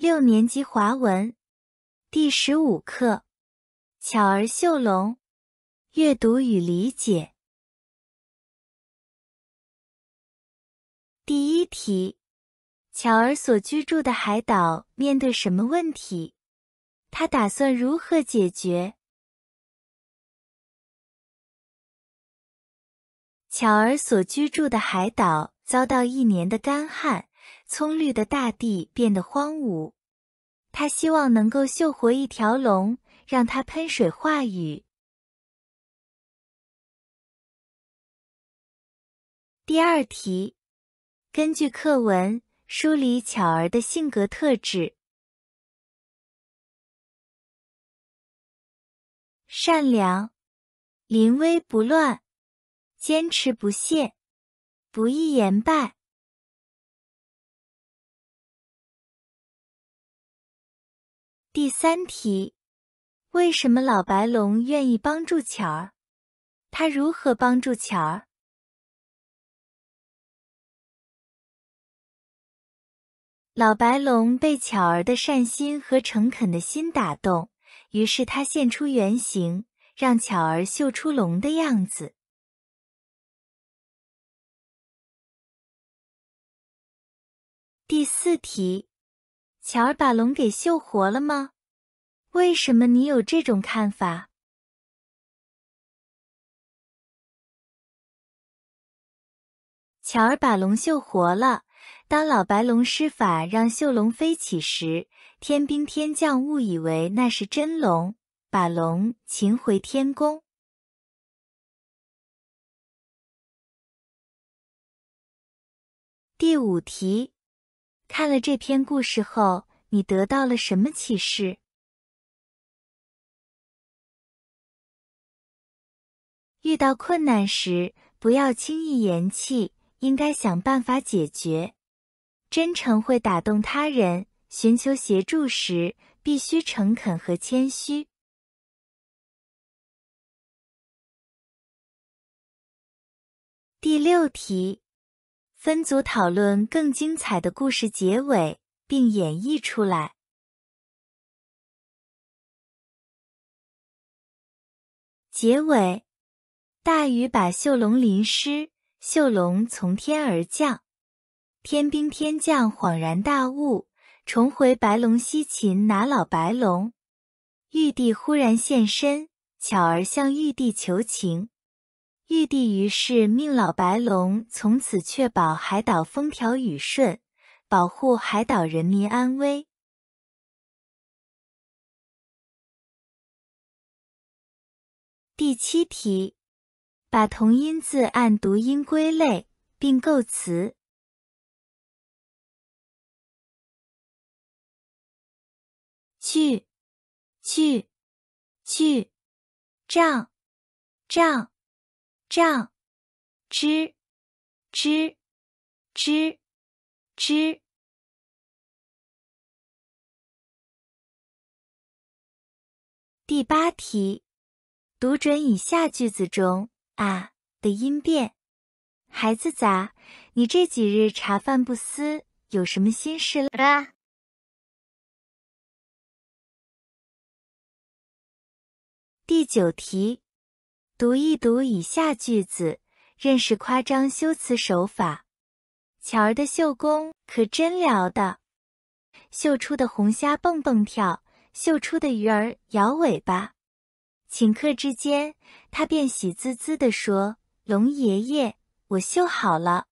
六年级华文第十五课《巧儿绣龙》阅读与理解。第一题：巧儿所居住的海岛面对什么问题？他打算如何解决？巧儿所居住的海岛遭到一年的干旱。葱绿的大地变得荒芜，他希望能够绣活一条龙，让它喷水化雨。第二题，根据课文梳理巧儿的性格特质：善良、临危不乱、坚持不懈、不易言败。第三题，为什么老白龙愿意帮助巧儿？他如何帮助巧儿？老白龙被巧儿的善心和诚恳的心打动，于是他现出原形，让巧儿绣出龙的样子。第四题。巧儿把龙给绣活了吗？为什么你有这种看法？巧儿把龙绣活了。当老白龙施法让绣龙飞起时，天兵天将误以为那是真龙，把龙擒回天宫。第五题。看了这篇故事后，你得到了什么启示？遇到困难时，不要轻易言弃，应该想办法解决。真诚会打动他人，寻求协助时，必须诚恳和谦虚。第六题。分组讨论更精彩的故事结尾，并演绎出来。结尾，大雨把秀龙淋湿，秀龙从天而降，天兵天将恍然大悟，重回白龙西秦拿老白龙。玉帝忽然现身，巧儿向玉帝求情。玉帝于是命老白龙从此确保海岛风调雨顺，保护海岛人民安危。第七题，把同音字按读音归类，并构词。句聚聚账账。涨，吱，吱，吱，吱。第八题，读准以下句子中“啊”的音变。孩子咋？你这几日茶饭不思，有什么心事了？第九题。读一读以下句子，认识夸张修辞手法。巧儿的绣工可真了得，绣出的红虾蹦蹦跳，绣出的鱼儿摇尾巴。顷刻之间，他便喜滋滋地说：“龙爷爷，我绣好了。”